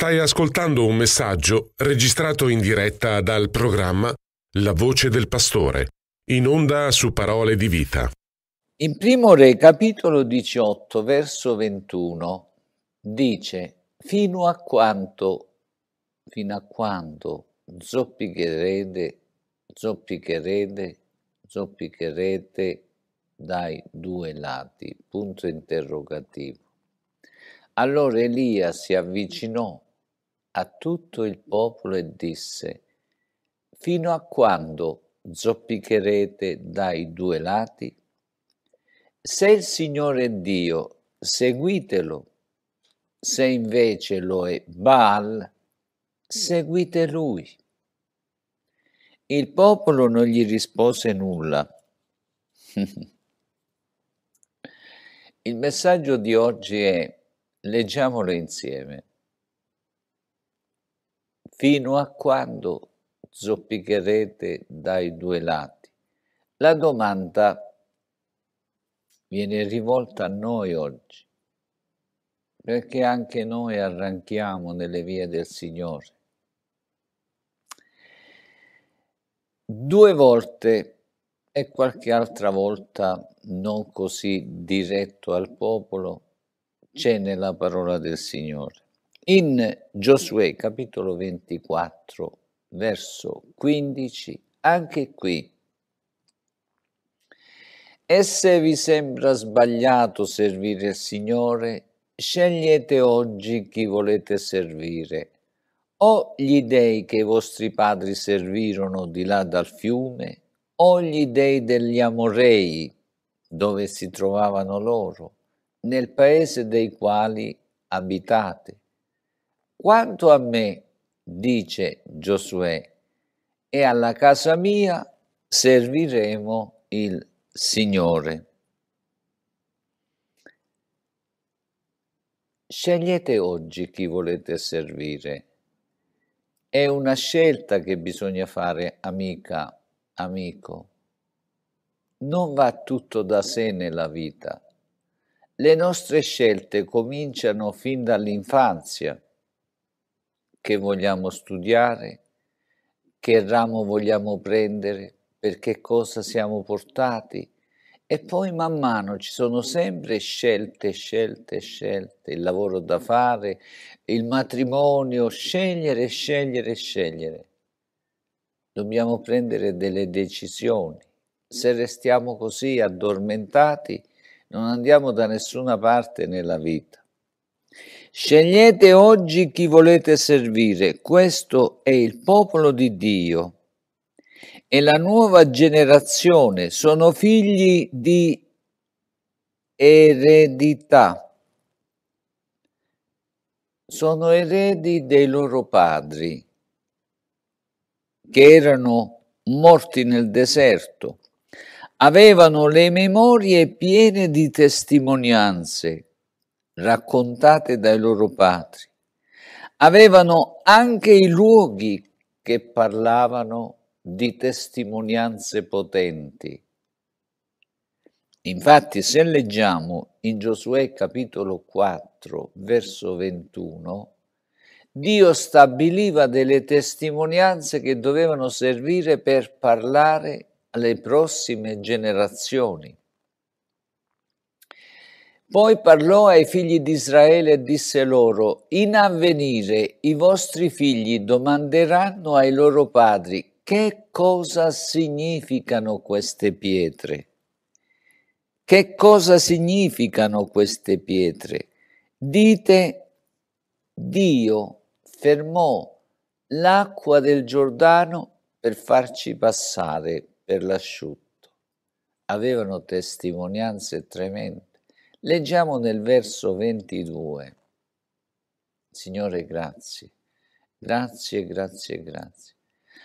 Stai ascoltando un messaggio registrato in diretta dal programma La voce del pastore, in onda su parole di vita. In primo re capitolo 18 verso 21 dice fino a quanto, fino a quando zoppicherete, zoppicherete, zoppicherete dai due lati, punto interrogativo. Allora Elia si avvicinò a tutto il popolo e disse, fino a quando zoppicherete dai due lati? Se il Signore è Dio, seguitelo, se invece lo è Baal, seguite lui. Il popolo non gli rispose nulla. il messaggio di oggi è, leggiamolo insieme, fino a quando zoppicherete dai due lati? La domanda viene rivolta a noi oggi, perché anche noi arranchiamo nelle vie del Signore. Due volte e qualche altra volta non così diretto al popolo c'è nella parola del Signore. In Giosuè capitolo 24, verso 15, anche qui. E se vi sembra sbagliato servire il Signore, scegliete oggi chi volete servire, o gli dei che i vostri padri servirono di là dal fiume, o gli dei degli Amorei, dove si trovavano loro, nel paese dei quali abitate quanto a me, dice Giosuè, e alla casa mia serviremo il Signore. Scegliete oggi chi volete servire. È una scelta che bisogna fare, amica, amico. Non va tutto da sé nella vita. Le nostre scelte cominciano fin dall'infanzia che vogliamo studiare, che ramo vogliamo prendere, per che cosa siamo portati. E poi man mano ci sono sempre scelte, scelte, scelte, il lavoro da fare, il matrimonio, scegliere, scegliere, scegliere. Dobbiamo prendere delle decisioni. Se restiamo così addormentati, non andiamo da nessuna parte nella vita. Scegliete oggi chi volete servire, questo è il popolo di Dio e la nuova generazione sono figli di eredità, sono eredi dei loro padri che erano morti nel deserto, avevano le memorie piene di testimonianze raccontate dai loro padri. Avevano anche i luoghi che parlavano di testimonianze potenti. Infatti, se leggiamo in Giosuè capitolo 4, verso 21, Dio stabiliva delle testimonianze che dovevano servire per parlare alle prossime generazioni. Poi parlò ai figli di Israele e disse loro, in avvenire i vostri figli domanderanno ai loro padri che cosa significano queste pietre. Che cosa significano queste pietre? Dite, Dio fermò l'acqua del Giordano per farci passare per l'asciutto. Avevano testimonianze tremende. Leggiamo nel verso 22. Signore, grazie, grazie, grazie, grazie.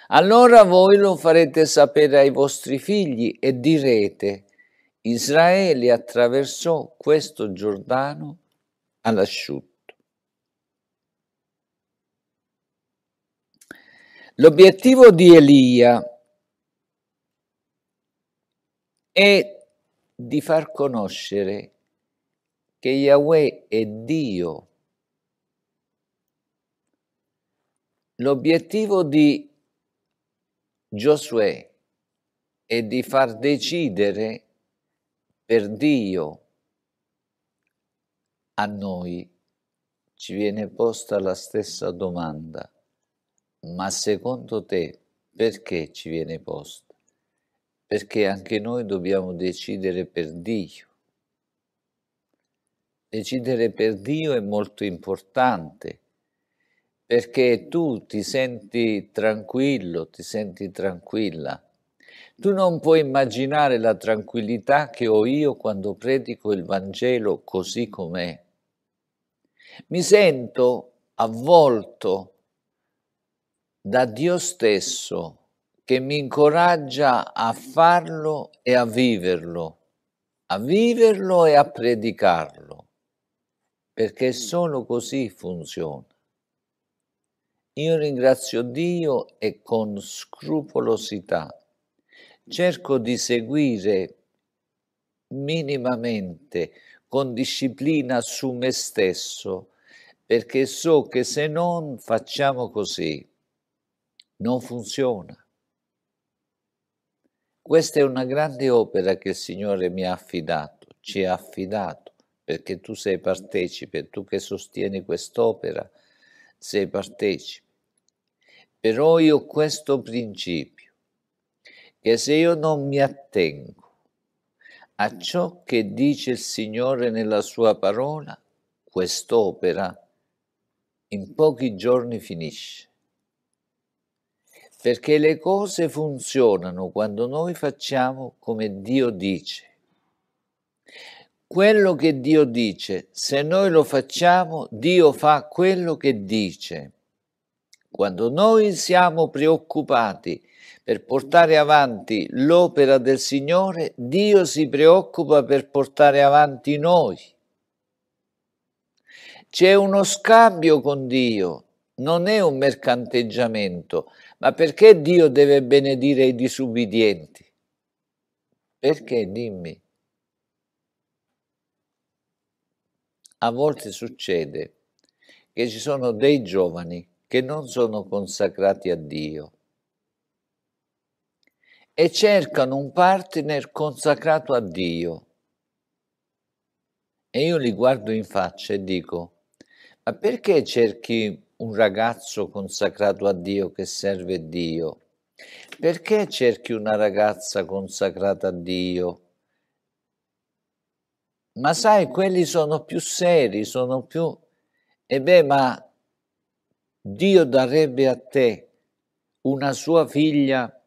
Allora voi lo farete sapere ai vostri figli e direte, Israele attraversò questo Giordano all'asciutto. L'obiettivo di Elia è di far conoscere che Yahweh è Dio. L'obiettivo di Giosuè è di far decidere per Dio a noi ci viene posta la stessa domanda, ma secondo te perché ci viene posta? Perché anche noi dobbiamo decidere per Dio. Decidere per Dio è molto importante perché tu ti senti tranquillo, ti senti tranquilla. Tu non puoi immaginare la tranquillità che ho io quando predico il Vangelo così com'è. Mi sento avvolto da Dio stesso che mi incoraggia a farlo e a viverlo, a viverlo e a predicarlo perché solo così funziona. Io ringrazio Dio e con scrupolosità cerco di seguire minimamente, con disciplina su me stesso, perché so che se non facciamo così, non funziona. Questa è una grande opera che il Signore mi ha affidato, ci ha affidato perché tu sei partecipe, tu che sostieni quest'opera, sei partecipe. Però io ho questo principio, che se io non mi attengo a ciò che dice il Signore nella sua parola, quest'opera in pochi giorni finisce. Perché le cose funzionano quando noi facciamo come Dio dice quello che Dio dice, se noi lo facciamo, Dio fa quello che dice. Quando noi siamo preoccupati per portare avanti l'opera del Signore, Dio si preoccupa per portare avanti noi. C'è uno scambio con Dio, non è un mercanteggiamento, ma perché Dio deve benedire i disubbidienti? Perché, dimmi? a volte succede che ci sono dei giovani che non sono consacrati a Dio e cercano un partner consacrato a Dio. E io li guardo in faccia e dico, ma perché cerchi un ragazzo consacrato a Dio che serve Dio? Perché cerchi una ragazza consacrata a Dio ma sai, quelli sono più seri, sono più... E beh, ma Dio darebbe a te una sua figlia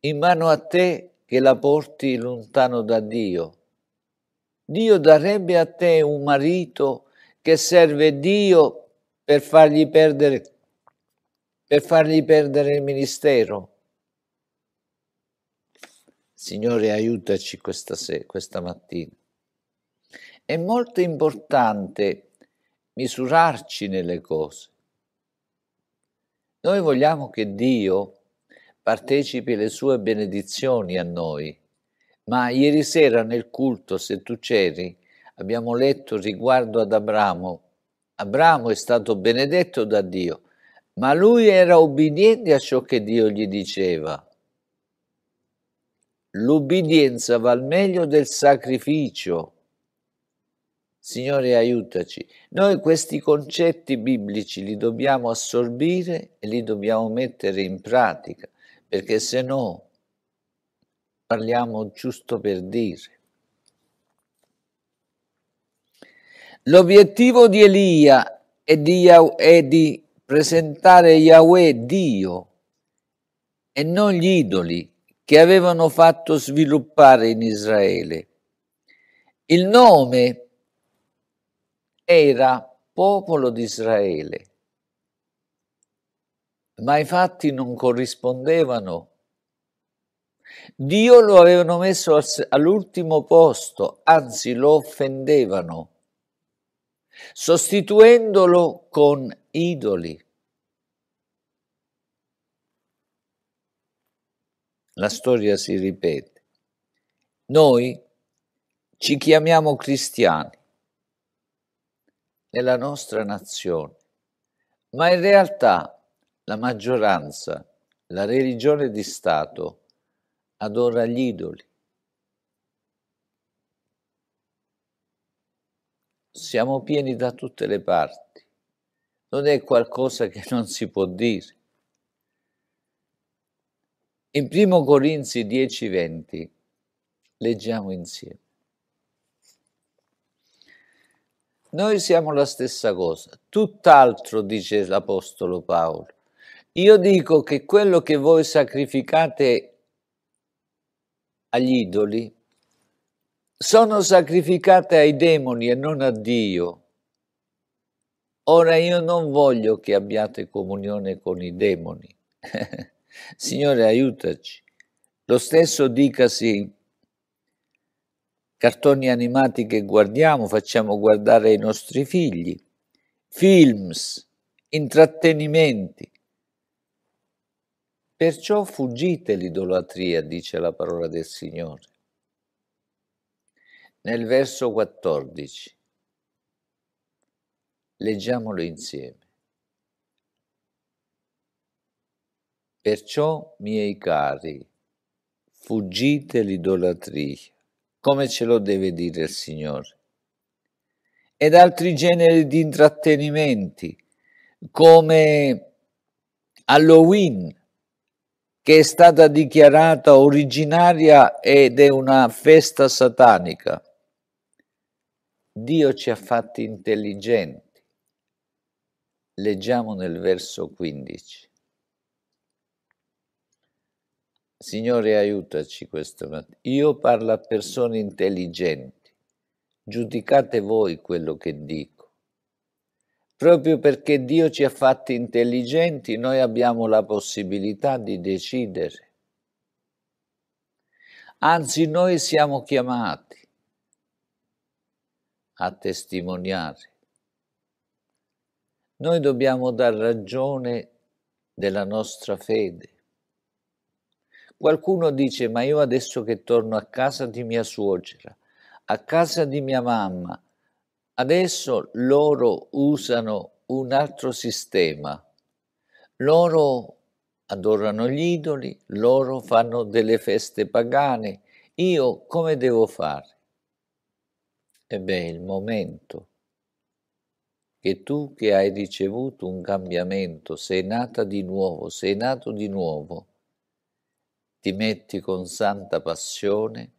in mano a te che la porti lontano da Dio. Dio darebbe a te un marito che serve Dio per fargli perdere, per fargli perdere il ministero Signore, aiutaci questa, se- questa mattina. È molto importante misurarci nelle cose. Noi vogliamo che Dio partecipi le sue benedizioni a noi, ma ieri sera nel culto, se tu c'eri, abbiamo letto riguardo ad Abramo. Abramo è stato benedetto da Dio, ma lui era obbediente a ciò che Dio gli diceva l'ubbidienza va al meglio del sacrificio. Signore, aiutaci. Noi questi concetti biblici li dobbiamo assorbire e li dobbiamo mettere in pratica, perché se no parliamo giusto per dire. L'obiettivo di Elia è di, è di presentare Yahweh Dio e non gli idoli che avevano fatto sviluppare in Israele. Il nome era popolo di Israele, ma i fatti non corrispondevano. Dio lo avevano messo all'ultimo posto, anzi lo offendevano, sostituendolo con idoli. la storia si ripete. Noi ci chiamiamo cristiani nella nostra nazione, ma in realtà la maggioranza, la religione di Stato, adora gli idoli. Siamo pieni da tutte le parti. Non è qualcosa che non si può dire. In 1 Corinzi 10:20 leggiamo insieme. Noi siamo la stessa cosa, tutt'altro dice l'Apostolo Paolo. Io dico che quello che voi sacrificate agli idoli sono sacrificate ai demoni e non a Dio. Ora io non voglio che abbiate comunione con i demoni. Signore, aiutaci. Lo stesso dicasi cartoni animati che guardiamo, facciamo guardare ai nostri figli, films, intrattenimenti. Perciò fuggite l'idolatria, dice la parola del Signore. Nel verso 14 leggiamolo insieme. Perciò, miei cari, fuggite l'idolatria, come ce lo deve dire il Signore, ed altri generi di intrattenimenti, come Halloween, che è stata dichiarata originaria ed è una festa satanica. Dio ci ha fatti intelligenti. Leggiamo nel verso 15. Signore aiutaci questa mattina. Io parlo a persone intelligenti. Giudicate voi quello che dico. Proprio perché Dio ci ha fatti intelligenti, noi abbiamo la possibilità di decidere. Anzi, noi siamo chiamati a testimoniare. Noi dobbiamo dar ragione della nostra fede Qualcuno dice, ma io adesso che torno a casa di mia suocera, a casa di mia mamma, adesso loro usano un altro sistema. Loro adorano gli idoli, loro fanno delle feste pagane. Io come devo fare? Ebbene, il momento che tu che hai ricevuto un cambiamento, sei nata di nuovo, sei nato di nuovo, ti metti con santa passione,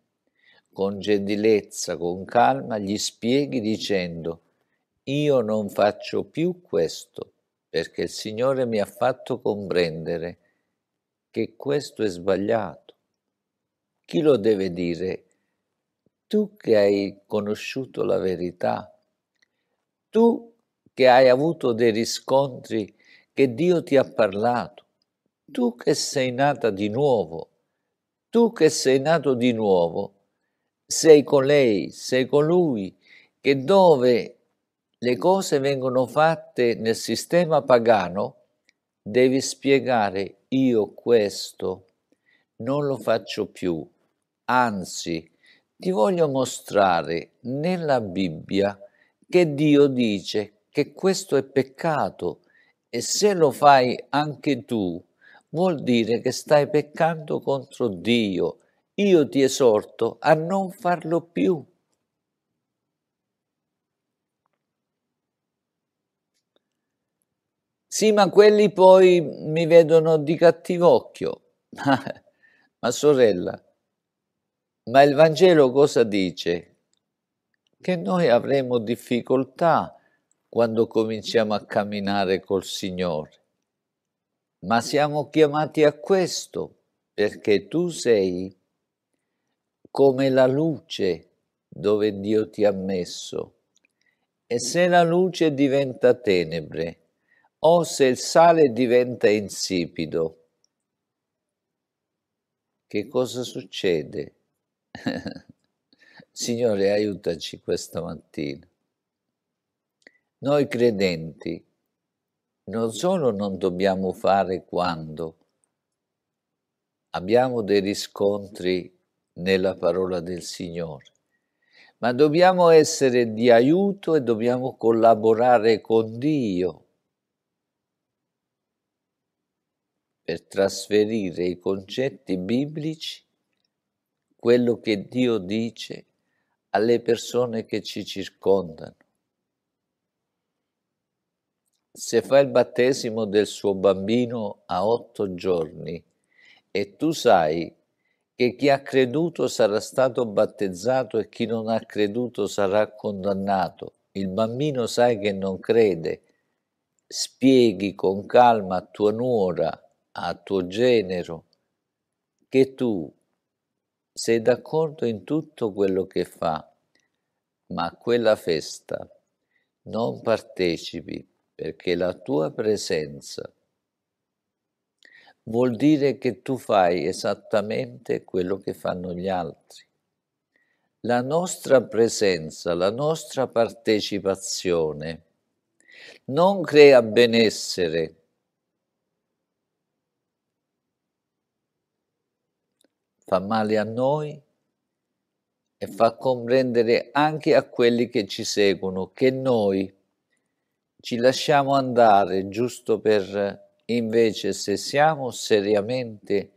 con gentilezza, con calma, gli spieghi dicendo, io non faccio più questo perché il Signore mi ha fatto comprendere che questo è sbagliato. Chi lo deve dire? Tu che hai conosciuto la verità, tu che hai avuto dei riscontri che Dio ti ha parlato, tu che sei nata di nuovo, tu che sei nato di nuovo, sei con lei, sei con lui, che dove le cose vengono fatte nel sistema pagano, devi spiegare io questo non lo faccio più, anzi ti voglio mostrare nella Bibbia che Dio dice che questo è peccato e se lo fai anche tu, vuol dire che stai peccando contro Dio. Io ti esorto a non farlo più. Sì, ma quelli poi mi vedono di cattivo occhio. ma sorella, ma il Vangelo cosa dice? Che noi avremo difficoltà quando cominciamo a camminare col Signore ma siamo chiamati a questo perché tu sei come la luce dove Dio ti ha messo. E se la luce diventa tenebre, o se il sale diventa insipido, che cosa succede? Signore, aiutaci questa mattina. Noi credenti non solo non dobbiamo fare quando, abbiamo dei riscontri nella parola del Signore, ma dobbiamo essere di aiuto e dobbiamo collaborare con Dio per trasferire i concetti biblici, quello che Dio dice, alle persone che ci circondano se fa il battesimo del suo bambino a otto giorni e tu sai che chi ha creduto sarà stato battezzato e chi non ha creduto sarà condannato, il bambino sai che non crede, spieghi con calma a tua nuora, a tuo genero, che tu sei d'accordo in tutto quello che fa, ma a quella festa non partecipi perché la tua presenza vuol dire che tu fai esattamente quello che fanno gli altri. La nostra presenza, la nostra partecipazione non crea benessere, fa male a noi e fa comprendere anche a quelli che ci seguono che noi ci lasciamo andare giusto per invece se siamo seriamente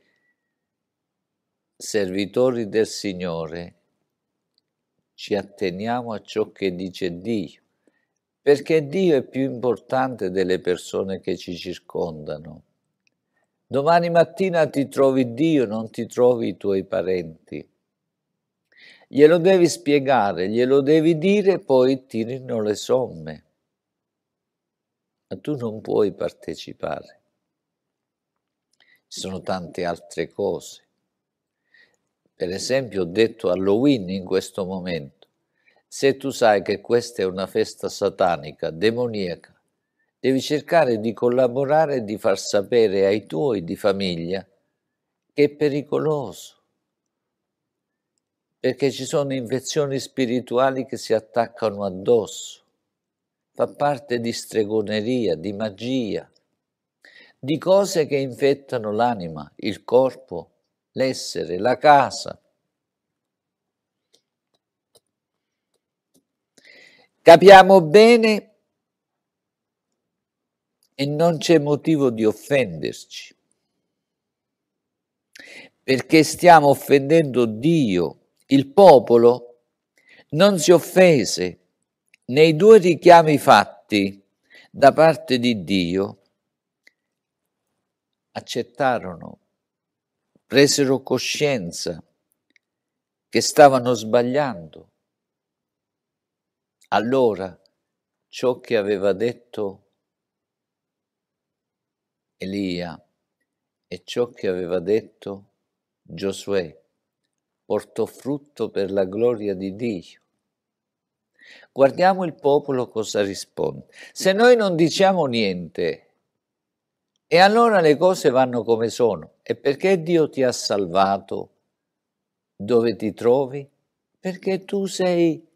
servitori del Signore, ci atteniamo a ciò che dice Dio, perché Dio è più importante delle persone che ci circondano. Domani mattina ti trovi Dio, non ti trovi i tuoi parenti. Glielo devi spiegare, glielo devi dire, poi tirino le somme ma tu non puoi partecipare. Ci sono tante altre cose. Per esempio, ho detto Halloween in questo momento. Se tu sai che questa è una festa satanica, demoniaca, devi cercare di collaborare e di far sapere ai tuoi di famiglia che è pericoloso, perché ci sono infezioni spirituali che si attaccano addosso fa parte di stregoneria, di magia, di cose che infettano l'anima, il corpo, l'essere, la casa. Capiamo bene e non c'è motivo di offenderci, perché stiamo offendendo Dio. Il popolo non si offese nei due richiami fatti da parte di Dio, accettarono, presero coscienza che stavano sbagliando. Allora ciò che aveva detto Elia e ciò che aveva detto Giosuè portò frutto per la gloria di Dio. Guardiamo il popolo cosa risponde. Se noi non diciamo niente, e allora le cose vanno come sono. E perché Dio ti ha salvato dove ti trovi? Perché tu sei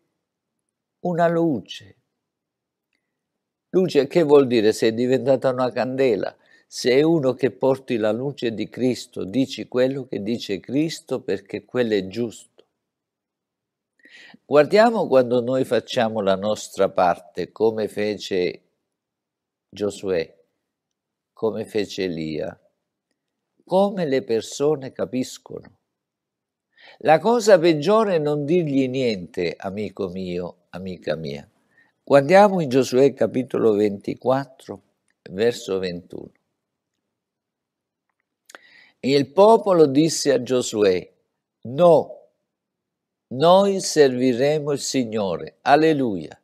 una luce. Luce che vuol dire? Sei diventata una candela. Sei uno che porti la luce di Cristo, dici quello che dice Cristo perché quello è giusto. Guardiamo quando noi facciamo la nostra parte, come fece Giosuè, come fece Elia, come le persone capiscono. La cosa peggiore è non dirgli niente, amico mio, amica mia. Guardiamo in Giosuè capitolo 24, verso 21. E il popolo disse a Giosuè, no, noi serviremo il Signore. Alleluia.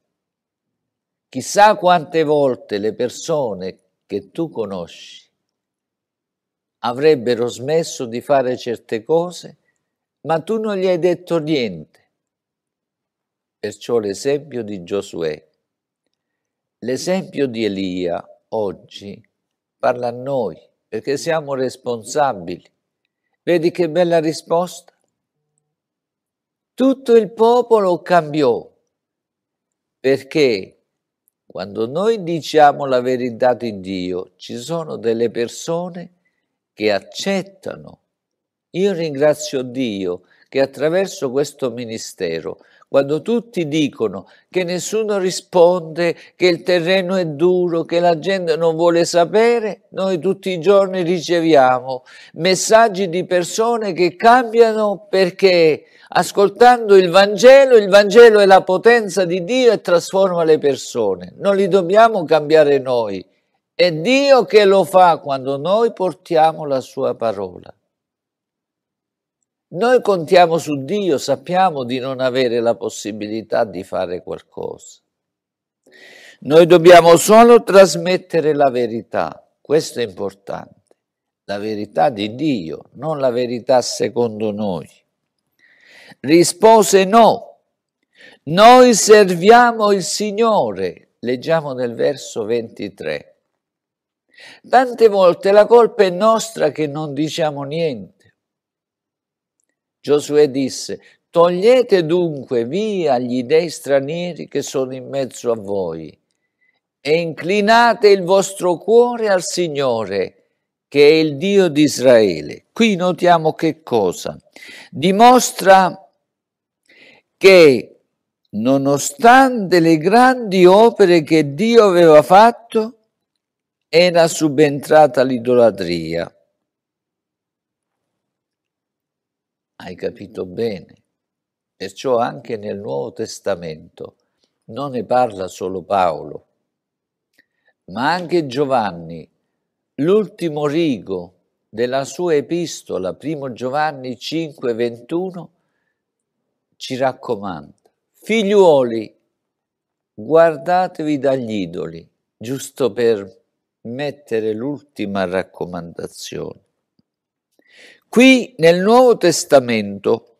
Chissà quante volte le persone che tu conosci avrebbero smesso di fare certe cose, ma tu non gli hai detto niente. Perciò l'esempio di Giosuè, l'esempio di Elia oggi parla a noi perché siamo responsabili. Vedi che bella risposta? tutto il popolo cambiò, perché quando noi diciamo la verità di Dio, ci sono delle persone che accettano. Io ringrazio Dio che attraverso questo ministero quando tutti dicono che nessuno risponde, che il terreno è duro, che la gente non vuole sapere, noi tutti i giorni riceviamo messaggi di persone che cambiano perché ascoltando il Vangelo, il Vangelo è la potenza di Dio e trasforma le persone. Non li dobbiamo cambiare noi. È Dio che lo fa quando noi portiamo la sua parola. Noi contiamo su Dio, sappiamo di non avere la possibilità di fare qualcosa. Noi dobbiamo solo trasmettere la verità, questo è importante, la verità di Dio, non la verità secondo noi. Rispose no, noi serviamo il Signore, leggiamo nel verso 23. Tante volte la colpa è nostra che non diciamo niente Giosuè disse, togliete dunque via gli dei stranieri che sono in mezzo a voi e inclinate il vostro cuore al Signore, che è il Dio di Israele. Qui notiamo che cosa? Dimostra che nonostante le grandi opere che Dio aveva fatto, era subentrata l'idolatria. hai capito bene. Perciò anche nel Nuovo Testamento non ne parla solo Paolo, ma anche Giovanni, l'ultimo rigo della sua epistola, 1 Giovanni 5:21, ci raccomanda, figliuoli, guardatevi dagli idoli, giusto per mettere l'ultima raccomandazione. Qui nel Nuovo Testamento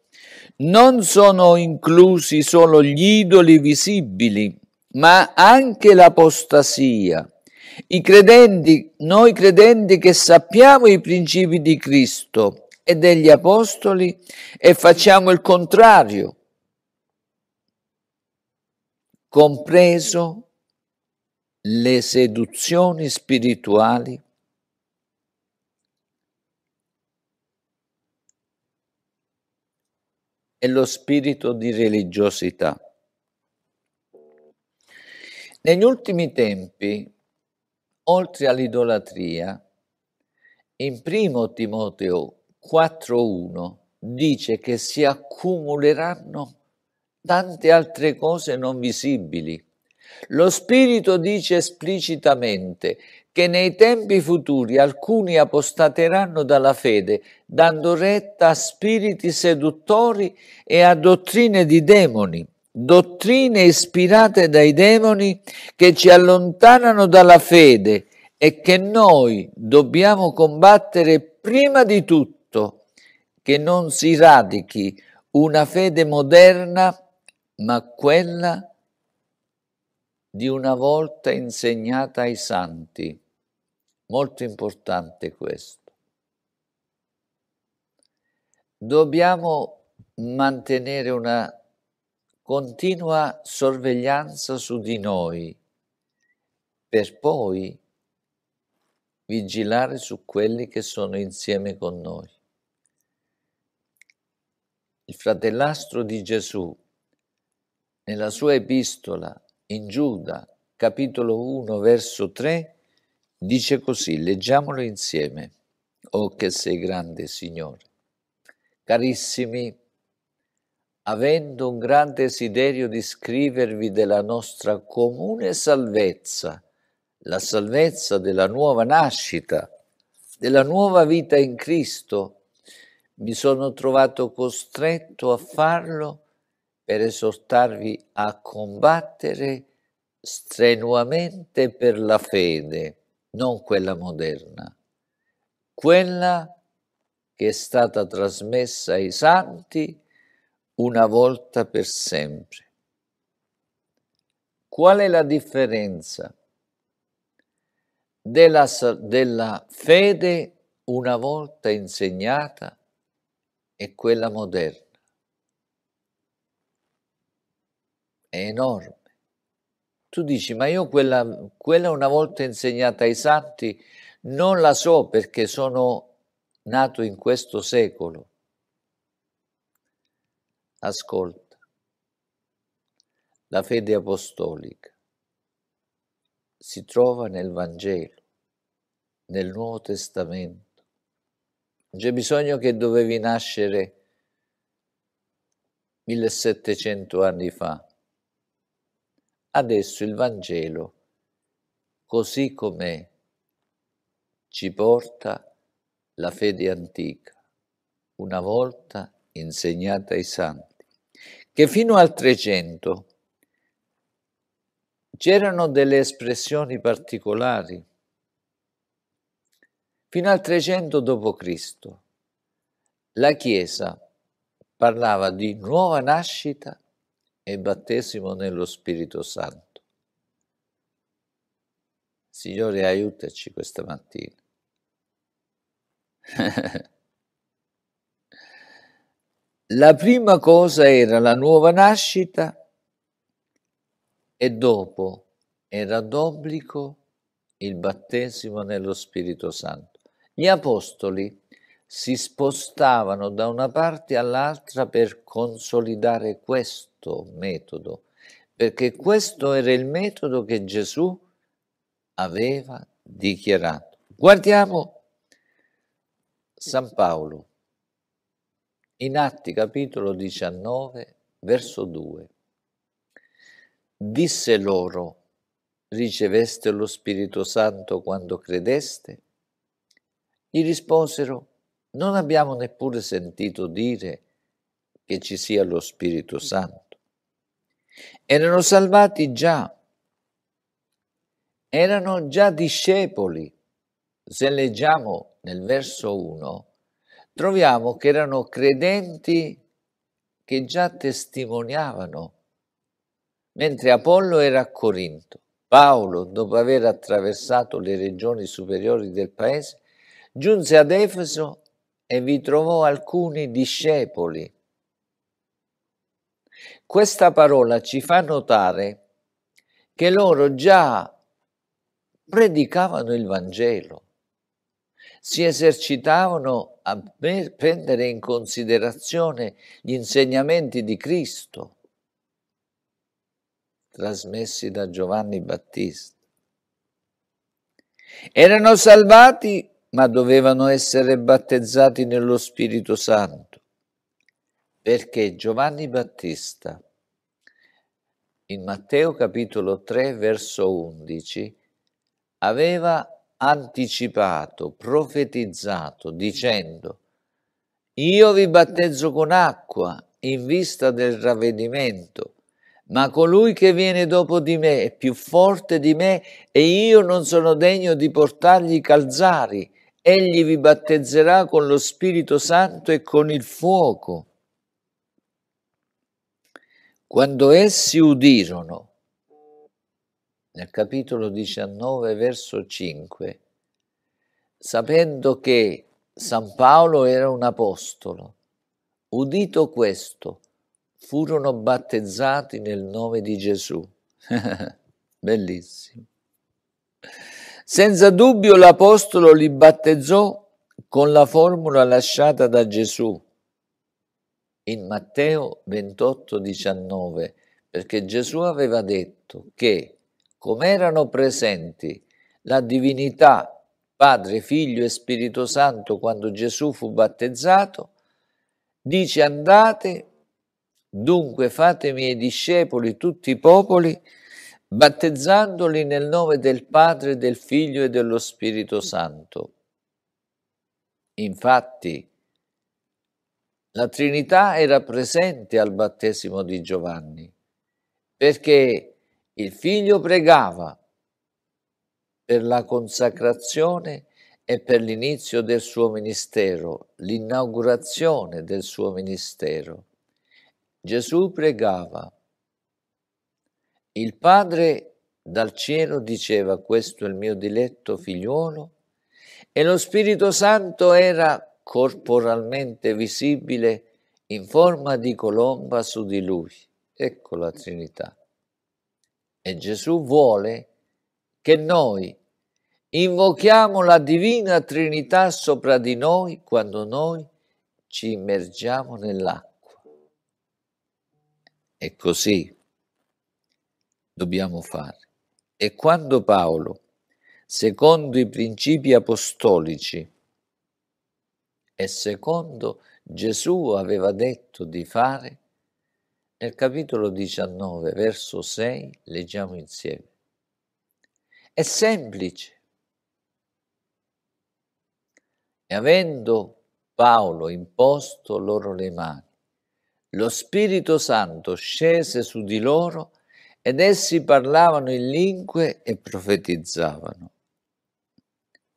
non sono inclusi solo gli idoli visibili, ma anche l'apostasia. I credenti, noi credenti che sappiamo i principi di Cristo e degli apostoli e facciamo il contrario, compreso le seduzioni spirituali e lo spirito di religiosità. Negli ultimi tempi, oltre all'idolatria, in 1 Timoteo 4.1 dice che si accumuleranno tante altre cose non visibili. Lo Spirito dice esplicitamente che nei tempi futuri alcuni apostateranno dalla fede, dando retta a spiriti seduttori e a dottrine di demoni, dottrine ispirate dai demoni che ci allontanano dalla fede e che noi dobbiamo combattere prima di tutto, che non si radichi una fede moderna, ma quella di una volta insegnata ai santi. Molto importante questo. Dobbiamo mantenere una continua sorveglianza su di noi per poi vigilare su quelli che sono insieme con noi. Il fratellastro di Gesù, nella sua epistola, in Giuda, capitolo 1, verso 3, dice così, leggiamolo insieme. Oh che sei grande Signore. Carissimi, avendo un gran desiderio di scrivervi della nostra comune salvezza, la salvezza della nuova nascita, della nuova vita in Cristo, mi sono trovato costretto a farlo per esortarvi a combattere strenuamente per la fede, non quella moderna, quella che è stata trasmessa ai santi una volta per sempre. Qual è la differenza della, della fede una volta insegnata e quella moderna? è enorme. Tu dici, ma io quella, quella una volta insegnata ai santi non la so perché sono nato in questo secolo. Ascolta, la fede apostolica si trova nel Vangelo, nel Nuovo Testamento. Non c'è bisogno che dovevi nascere 1700 anni fa Adesso il Vangelo, così com'è, ci porta la fede antica, una volta insegnata ai santi, che fino al 300 c'erano delle espressioni particolari. Fino al 300 d.C. la Chiesa parlava di nuova nascita e battesimo nello Spirito Santo. Signore, aiutaci questa mattina. la prima cosa era la nuova nascita e dopo era d'obbligo il battesimo nello Spirito Santo. Gli apostoli si spostavano da una parte all'altra per consolidare questo metodo, perché questo era il metodo che Gesù aveva dichiarato. Guardiamo San Paolo in Atti capitolo 19, verso 2. Disse loro, riceveste lo Spirito Santo quando credeste? Gli risposero, non abbiamo neppure sentito dire che ci sia lo Spirito mm. Santo. Erano salvati già, erano già discepoli. Se leggiamo nel verso 1, troviamo che erano credenti che già testimoniavano, mentre Apollo era a Corinto. Paolo, dopo aver attraversato le regioni superiori del paese, giunse ad Efeso e vi trovò alcuni discepoli. Questa parola ci fa notare che loro già predicavano il Vangelo, si esercitavano a prendere in considerazione gli insegnamenti di Cristo trasmessi da Giovanni Battista. Erano salvati ma dovevano essere battezzati nello Spirito Santo, perché Giovanni Battista, in Matteo capitolo 3, verso 11, aveva anticipato, profetizzato, dicendo, io vi battezzo con acqua in vista del ravvedimento, ma colui che viene dopo di me è più forte di me e io non sono degno di portargli i calzari egli vi battezzerà con lo Spirito Santo e con il fuoco. Quando essi udirono, nel capitolo 19, verso 5, sapendo che San Paolo era un apostolo, udito questo, furono battezzati nel nome di Gesù. Bellissimo. Senza dubbio l'Apostolo li battezzò con la formula lasciata da Gesù in Matteo 28,19, perché Gesù aveva detto che, come erano presenti la divinità, Padre, Figlio e Spirito Santo, quando Gesù fu battezzato, dice andate, dunque fate miei discepoli tutti i popoli, battezzandoli nel nome del Padre, del Figlio e dello Spirito Santo. Infatti, la Trinità era presente al battesimo di Giovanni, perché il figlio pregava per la consacrazione e per l'inizio del suo ministero, l'inaugurazione del suo ministero. Gesù pregava, il Padre dal cielo diceva questo è il mio diletto figliuolo e lo Spirito Santo era corporalmente visibile in forma di colomba su di lui. Ecco la Trinità. E Gesù vuole che noi invochiamo la Divina Trinità sopra di noi quando noi ci immergiamo nell'acqua. E così dobbiamo fare. E quando Paolo, secondo i principi apostolici e secondo Gesù aveva detto di fare, nel capitolo 19, verso 6, leggiamo insieme. È semplice. E avendo Paolo imposto loro le mani, lo Spirito Santo scese su di loro e ed essi parlavano in lingue e profetizzavano.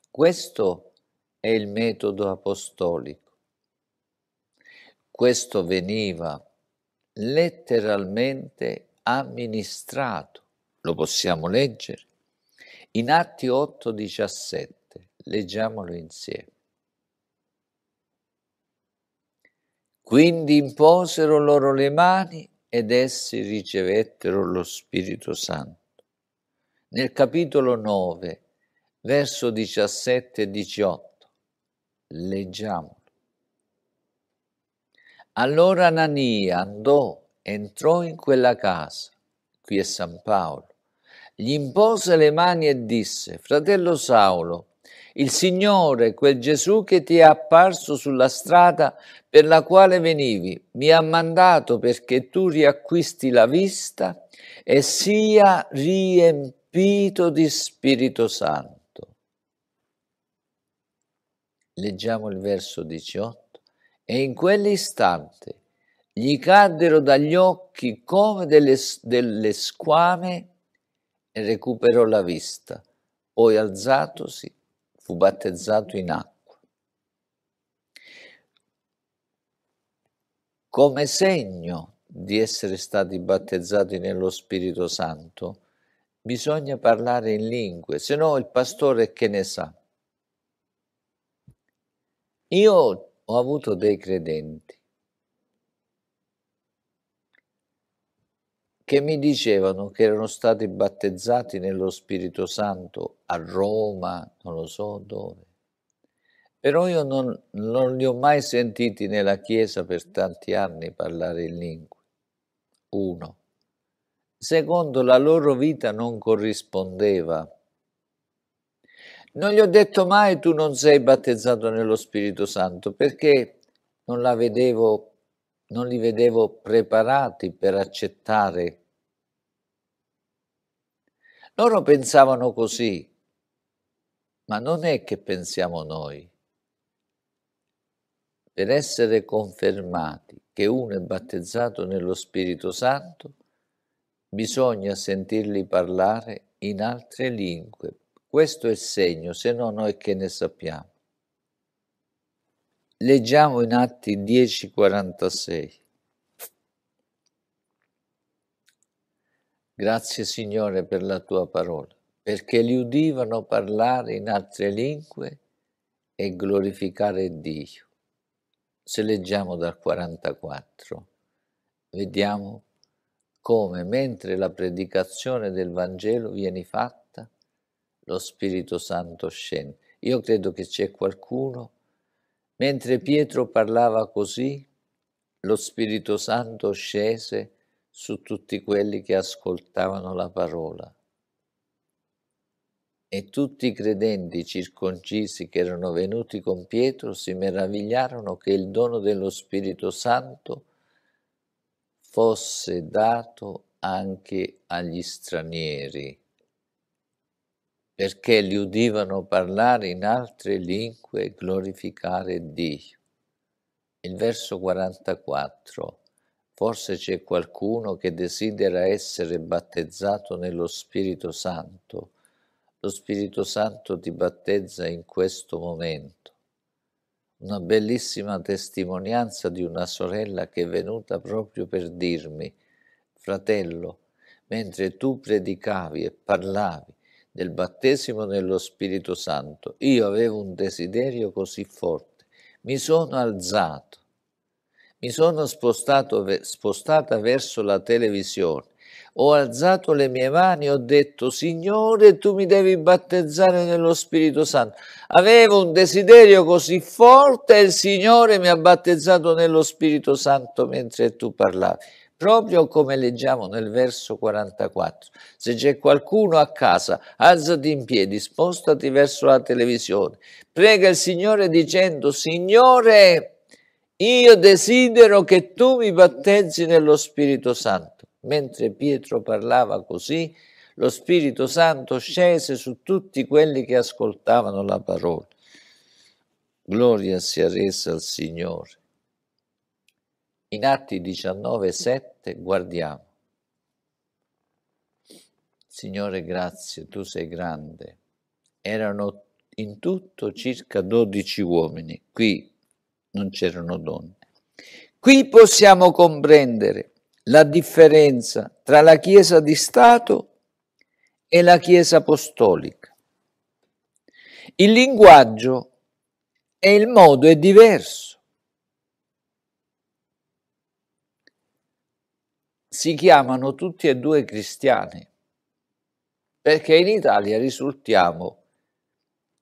Questo è il metodo apostolico. Questo veniva letteralmente amministrato, lo possiamo leggere, in Atti 8:17, leggiamolo insieme. Quindi imposero loro le mani ed essi ricevettero lo Spirito Santo. Nel capitolo 9, verso 17 e 18, leggiamolo. Allora Anania andò, entrò in quella casa, qui è San Paolo, gli impose le mani e disse, fratello Saulo, il Signore, quel Gesù che ti è apparso sulla strada per la quale venivi, mi ha mandato perché tu riacquisti la vista e sia riempito di Spirito Santo. Leggiamo il verso 18. E in quell'istante gli caddero dagli occhi come delle, delle squame e recuperò la vista. Poi alzatosi fu battezzato in acqua. Come segno di essere stati battezzati nello Spirito Santo, bisogna parlare in lingue, se no il pastore che ne sa. Io ho avuto dei credenti che mi dicevano che erano stati battezzati nello Spirito Santo a Roma, non lo so dove. Però io non, non li ho mai sentiti nella Chiesa per tanti anni parlare in lingue. Uno. Secondo, la loro vita non corrispondeva non gli ho detto mai tu non sei battezzato nello Spirito Santo perché non, vedevo, non li vedevo preparati per accettare loro pensavano così, ma non è che pensiamo noi. Per essere confermati che uno è battezzato nello Spirito Santo, bisogna sentirli parlare in altre lingue. Questo è il segno, se no noi che ne sappiamo. Leggiamo in Atti 10:46. Grazie Signore per la tua parola, perché li udivano parlare in altre lingue e glorificare Dio. Se leggiamo dal 44, vediamo come mentre la predicazione del Vangelo viene fatta, lo Spirito Santo scende. Io credo che c'è qualcuno, mentre Pietro parlava così, lo Spirito Santo scese su tutti quelli che ascoltavano la parola. E tutti i credenti circoncisi che erano venuti con Pietro si meravigliarono che il dono dello Spirito Santo fosse dato anche agli stranieri, perché li udivano parlare in altre lingue e glorificare Dio. Il verso 44. Forse c'è qualcuno che desidera essere battezzato nello Spirito Santo. Lo Spirito Santo ti battezza in questo momento. Una bellissima testimonianza di una sorella che è venuta proprio per dirmi, fratello, mentre tu predicavi e parlavi del battesimo nello Spirito Santo, io avevo un desiderio così forte, mi sono alzato mi sono spostato, spostata verso la televisione, ho alzato le mie mani e ho detto, Signore, tu mi devi battezzare nello Spirito Santo. Avevo un desiderio così forte e il Signore mi ha battezzato nello Spirito Santo mentre tu parlavi. Proprio come leggiamo nel verso 44. Se c'è qualcuno a casa, alzati in piedi, spostati verso la televisione. Prega il Signore dicendo, Signore, io desidero che tu mi battezzi nello Spirito Santo. Mentre Pietro parlava così, lo Spirito Santo scese su tutti quelli che ascoltavano la parola. Gloria sia resa al Signore. In Atti 19, 7 guardiamo. Signore, grazie, tu sei grande. Erano in tutto circa 12 uomini. Qui non c'erano donne. Qui possiamo comprendere la differenza tra la Chiesa di Stato e la Chiesa apostolica. Il linguaggio e il modo è diverso. Si chiamano tutti e due cristiani perché in Italia risultiamo cristiani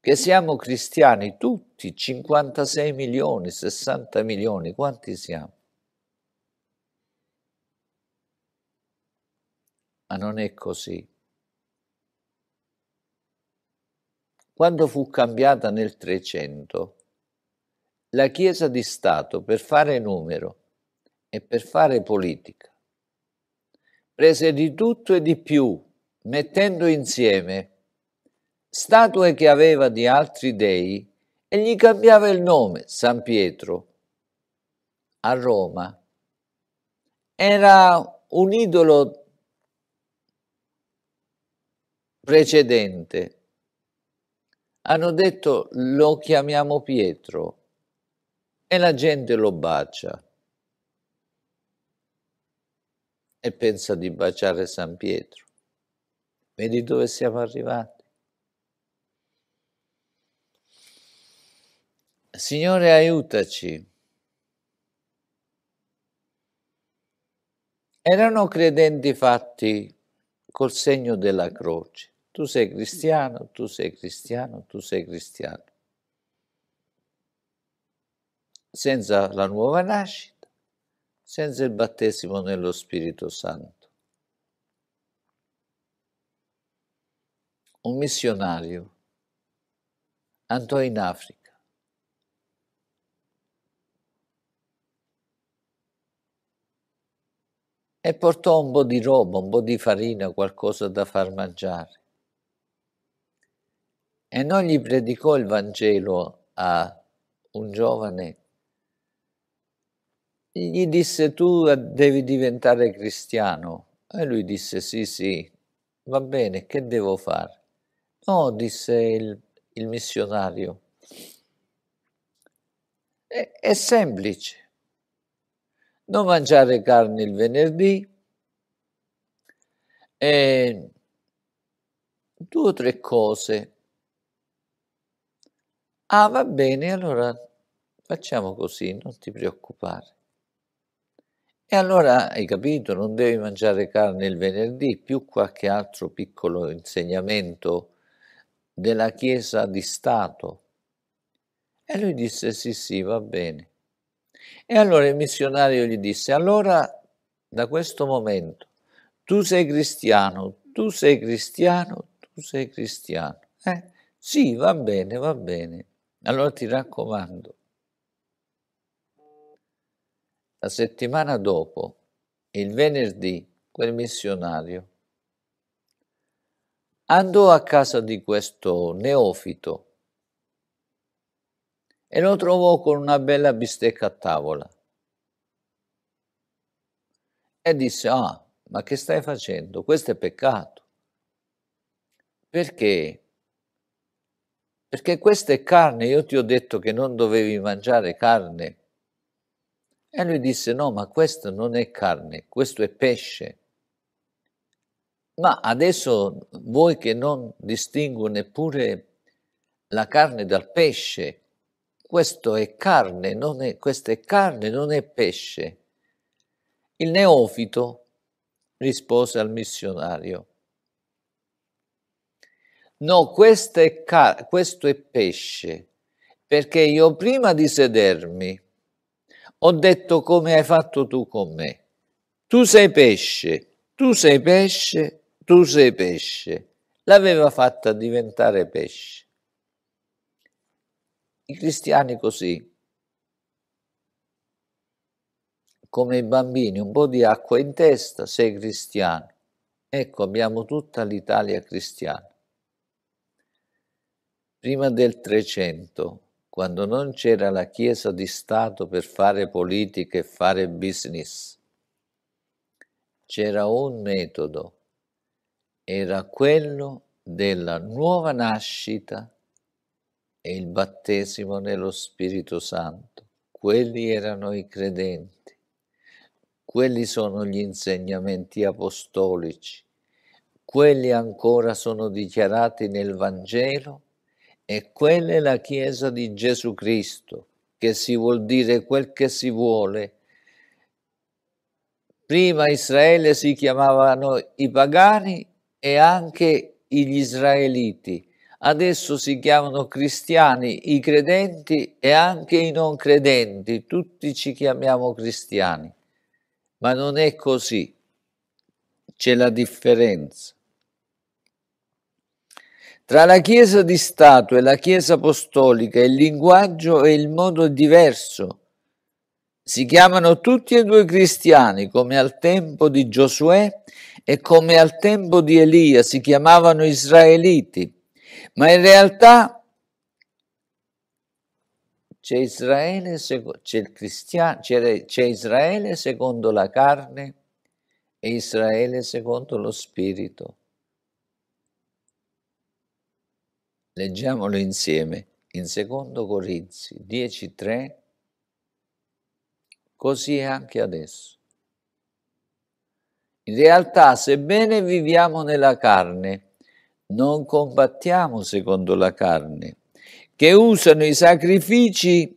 che siamo cristiani tutti, 56 milioni, 60 milioni, quanti siamo? Ma non è così. Quando fu cambiata nel 300, la Chiesa di Stato, per fare numero e per fare politica, prese di tutto e di più, mettendo insieme statue che aveva di altri dei e gli cambiava il nome, San Pietro, a Roma. Era un idolo precedente. Hanno detto lo chiamiamo Pietro e la gente lo bacia e pensa di baciare San Pietro. Vedi dove siamo arrivati? Signore, aiutaci. Erano credenti fatti col segno della croce. Tu sei cristiano, tu sei cristiano, tu sei cristiano. Senza la nuova nascita, senza il battesimo nello Spirito Santo. Un missionario andò in Africa e portò un po' di roba, un po' di farina, qualcosa da far mangiare. E non gli predicò il Vangelo a un giovane. Gli disse tu devi diventare cristiano. E lui disse sì, sì, va bene, che devo fare? No, disse il, il missionario. È, è semplice non mangiare carne il venerdì, e due o tre cose. Ah, va bene, allora facciamo così, non ti preoccupare. E allora hai capito, non devi mangiare carne il venerdì, più qualche altro piccolo insegnamento della Chiesa di Stato. E lui disse sì, sì, va bene. E allora il missionario gli disse, allora da questo momento tu sei cristiano, tu sei cristiano, tu sei cristiano. Eh? Sì, va bene, va bene. Allora ti raccomando. La settimana dopo, il venerdì, quel missionario andò a casa di questo neofito e lo trovò con una bella bistecca a tavola. E disse, ah, ma che stai facendo? Questo è peccato. Perché? Perché questa è carne, io ti ho detto che non dovevi mangiare carne. E lui disse, no, ma questo non è carne, questo è pesce. Ma adesso voi che non distingo neppure la carne dal pesce, questo è carne, non è, questa è carne, non è pesce. Il neofito rispose al missionario, no, questo è, car- questo è pesce, perché io prima di sedermi ho detto come hai fatto tu con me. Tu sei pesce, tu sei pesce, tu sei pesce. L'aveva fatta diventare pesce. I cristiani così, come i bambini, un po' di acqua in testa, sei cristiano. Ecco, abbiamo tutta l'Italia cristiana. Prima del 300, quando non c'era la Chiesa di Stato per fare politica e fare business, c'era un metodo, era quello della nuova nascita e il battesimo nello Spirito Santo. Quelli erano i credenti, quelli sono gli insegnamenti apostolici, quelli ancora sono dichiarati nel Vangelo e quella è la Chiesa di Gesù Cristo, che si vuol dire quel che si vuole. Prima Israele si chiamavano i pagani e anche gli israeliti adesso si chiamano cristiani i credenti e anche i non credenti, tutti ci chiamiamo cristiani, ma non è così, c'è la differenza. Tra la Chiesa di Stato e la Chiesa Apostolica il linguaggio e il modo è diverso. Si chiamano tutti e due cristiani, come al tempo di Giosuè e come al tempo di Elia si chiamavano israeliti ma in realtà c'è Israele, c'è Israele secondo la carne e Israele secondo lo spirito. Leggiamolo insieme in 2 Corinzi 10:3, così è anche adesso. In realtà, sebbene viviamo nella carne, non combattiamo secondo la carne, che usano i sacrifici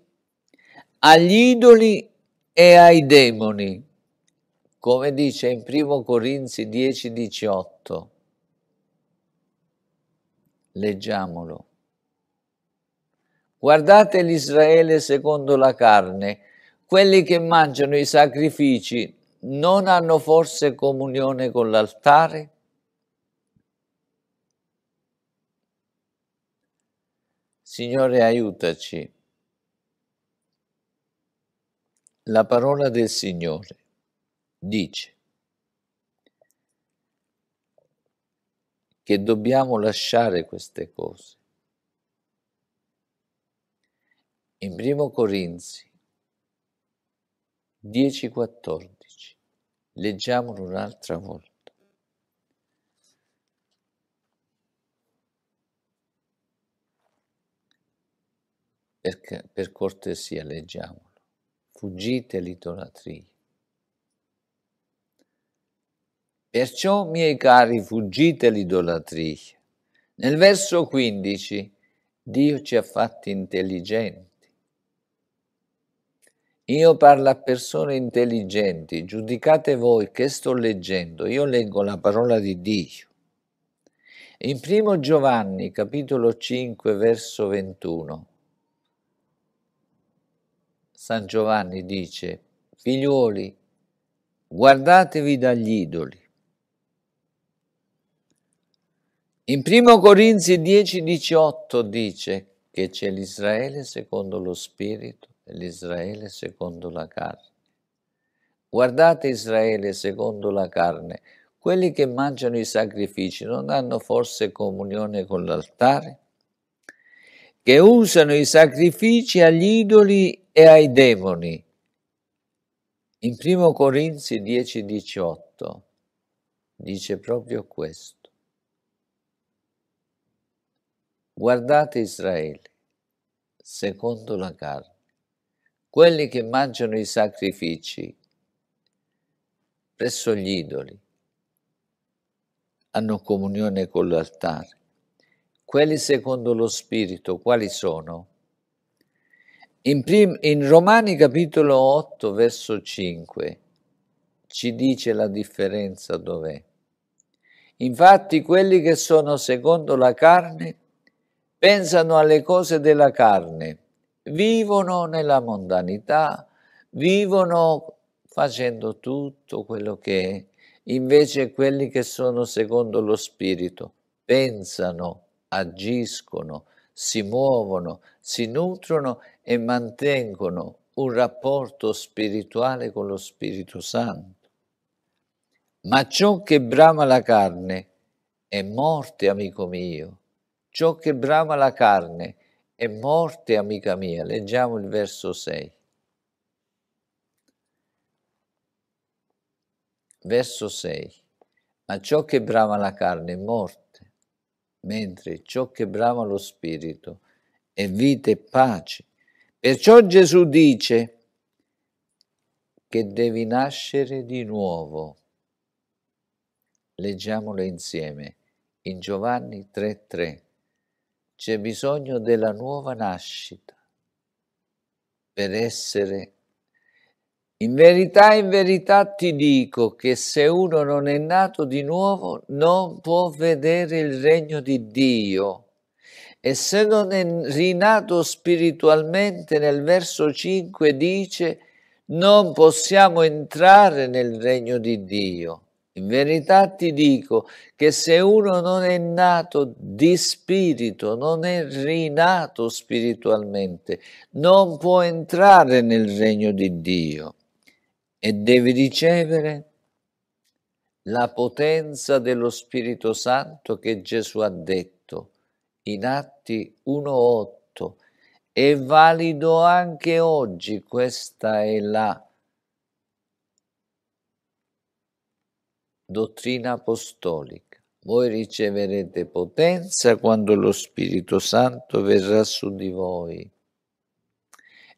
agli idoli e ai demoni, come dice in 1 Corinzi 10:18. Leggiamolo. Guardate l'Israele secondo la carne, quelli che mangiano i sacrifici non hanno forse comunione con l'altare? Signore, aiutaci. La parola del Signore dice che dobbiamo lasciare queste cose. In 1 Corinzi 10:14 leggiamolo un'altra volta. Per, per cortesia leggiamolo. Fuggite l'idolatria. Perciò, miei cari, fuggite l'idolatria. Nel verso 15 Dio ci ha fatti intelligenti. Io parlo a persone intelligenti, giudicate voi che sto leggendo, io leggo la parola di Dio. In primo Giovanni capitolo 5 verso 21 San Giovanni dice, figliuoli, guardatevi dagli idoli. In 1 Corinzi 10, 18 dice che c'è l'Israele secondo lo spirito e l'Israele secondo la carne. Guardate Israele secondo la carne, quelli che mangiano i sacrifici non hanno forse comunione con l'altare? che usano i sacrifici agli idoli e ai demoni. In 1 Corinzi 10:18 dice proprio questo. Guardate Israele, secondo la carne, quelli che mangiano i sacrifici presso gli idoli hanno comunione con l'altare quelli secondo lo Spirito, quali sono? In, prim- in Romani capitolo 8, verso 5, ci dice la differenza dov'è. Infatti quelli che sono secondo la carne pensano alle cose della carne, vivono nella mondanità, vivono facendo tutto quello che è. Invece quelli che sono secondo lo Spirito pensano agiscono, si muovono, si nutrono e mantengono un rapporto spirituale con lo Spirito Santo. Ma ciò che brama la carne è morte, amico mio. Ciò che brama la carne è morte, amica mia. Leggiamo il verso 6. Verso 6. Ma ciò che brama la carne è morte mentre ciò che brama lo spirito è vita e pace. Perciò Gesù dice che devi nascere di nuovo. Leggiamolo insieme in Giovanni 3:3. C'è bisogno della nuova nascita per essere in verità, in verità ti dico che se uno non è nato di nuovo non può vedere il regno di Dio. E se non è rinato spiritualmente, nel verso 5 dice, non possiamo entrare nel regno di Dio. In verità ti dico che se uno non è nato di spirito, non è rinato spiritualmente, non può entrare nel regno di Dio e devi ricevere la potenza dello Spirito Santo che Gesù ha detto in Atti 1.8. È valido anche oggi, questa è la dottrina apostolica. Voi riceverete potenza quando lo Spirito Santo verrà su di voi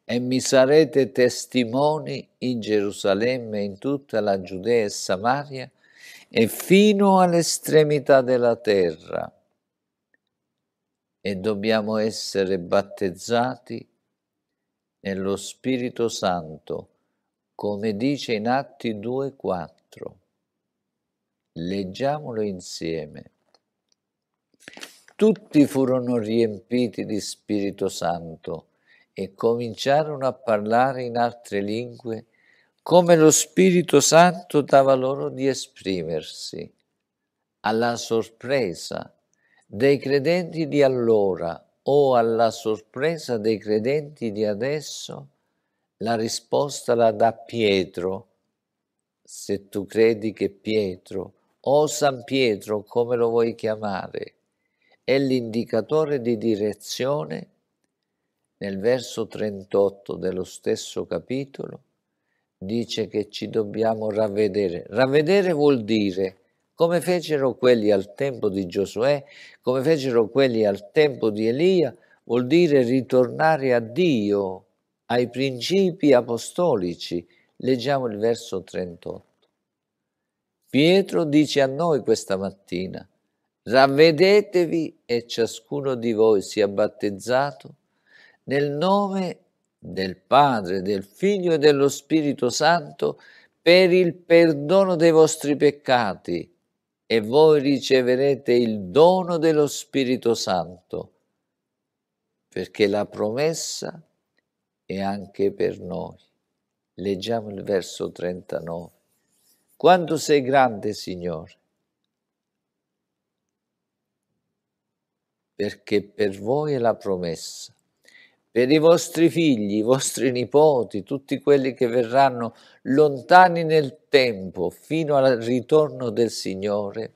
e mi sarete testimoni in Gerusalemme, in tutta la Giudea e Samaria e fino all'estremità della terra. E dobbiamo essere battezzati nello Spirito Santo, come dice in Atti 2.4. Leggiamolo insieme. Tutti furono riempiti di Spirito Santo e cominciarono a parlare in altre lingue come lo Spirito Santo dava loro di esprimersi. Alla sorpresa dei credenti di allora o alla sorpresa dei credenti di adesso, la risposta la dà Pietro. Se tu credi che Pietro, o San Pietro come lo vuoi chiamare, è l'indicatore di direzione, nel verso 38 dello stesso capitolo, dice che ci dobbiamo ravvedere. Ravvedere vuol dire come fecero quelli al tempo di Giosuè, come fecero quelli al tempo di Elia, vuol dire ritornare a Dio, ai principi apostolici. Leggiamo il verso 38. Pietro dice a noi questa mattina, ravvedetevi e ciascuno di voi sia battezzato nel nome del Padre, del Figlio e dello Spirito Santo, per il perdono dei vostri peccati, e voi riceverete il dono dello Spirito Santo, perché la promessa è anche per noi. Leggiamo il verso 39. Quanto sei grande, Signore, perché per voi è la promessa per i vostri figli, i vostri nipoti, tutti quelli che verranno lontani nel tempo fino al ritorno del Signore,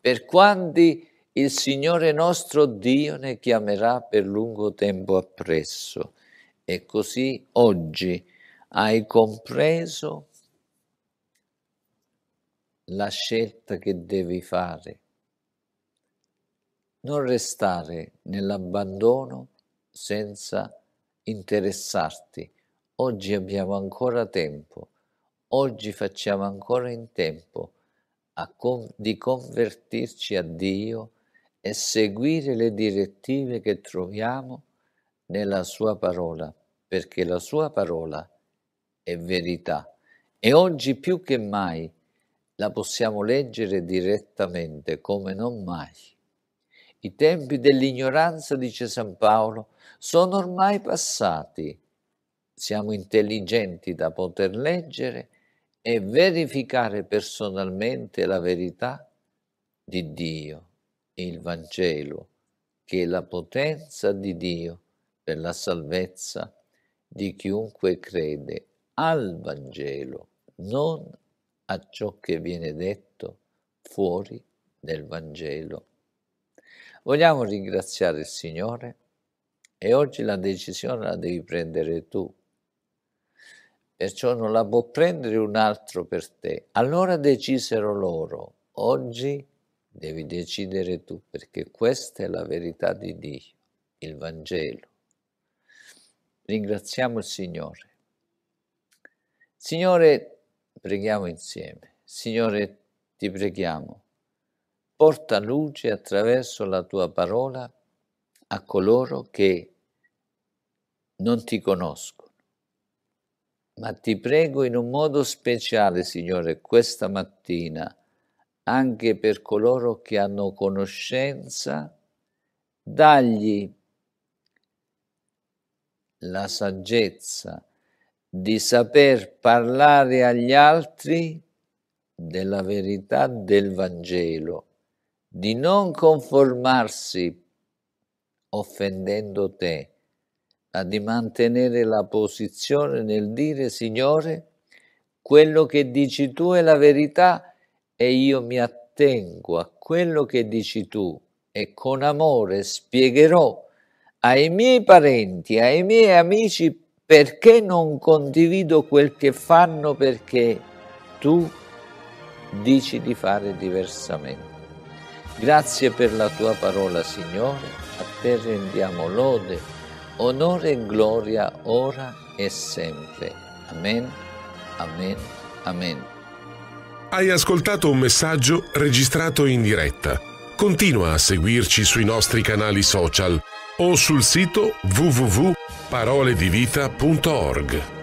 per quanti il Signore nostro Dio ne chiamerà per lungo tempo appresso. E così oggi hai compreso la scelta che devi fare. Non restare nell'abbandono senza interessarti. Oggi abbiamo ancora tempo, oggi facciamo ancora in tempo con- di convertirci a Dio e seguire le direttive che troviamo nella Sua parola, perché la Sua parola è verità. E oggi più che mai la possiamo leggere direttamente come non mai. I tempi dell'ignoranza, dice San Paolo, sono ormai passati. Siamo intelligenti da poter leggere e verificare personalmente la verità di Dio, il Vangelo, che è la potenza di Dio per la salvezza di chiunque crede al Vangelo, non a ciò che viene detto fuori del Vangelo Vogliamo ringraziare il Signore e oggi la decisione la devi prendere tu. Perciò non la può prendere un altro per te. Allora decisero loro, oggi devi decidere tu, perché questa è la verità di Dio, il Vangelo. Ringraziamo il Signore. Signore, preghiamo insieme. Signore, ti preghiamo porta luce attraverso la tua parola a coloro che non ti conoscono. Ma ti prego in un modo speciale, Signore, questa mattina, anche per coloro che hanno conoscenza, dagli la saggezza di saper parlare agli altri della verità del Vangelo di non conformarsi offendendo te, ma di mantenere la posizione nel dire Signore, quello che dici tu è la verità e io mi attengo a quello che dici tu e con amore spiegherò ai miei parenti, ai miei amici perché non condivido quel che fanno perché tu dici di fare diversamente. Grazie per la tua parola, Signore, a te rendiamo lode, onore e gloria ora e sempre. Amen, amen, amen. Hai ascoltato un messaggio registrato in diretta. Continua a seguirci sui nostri canali social o sul sito www.paroledivita.org.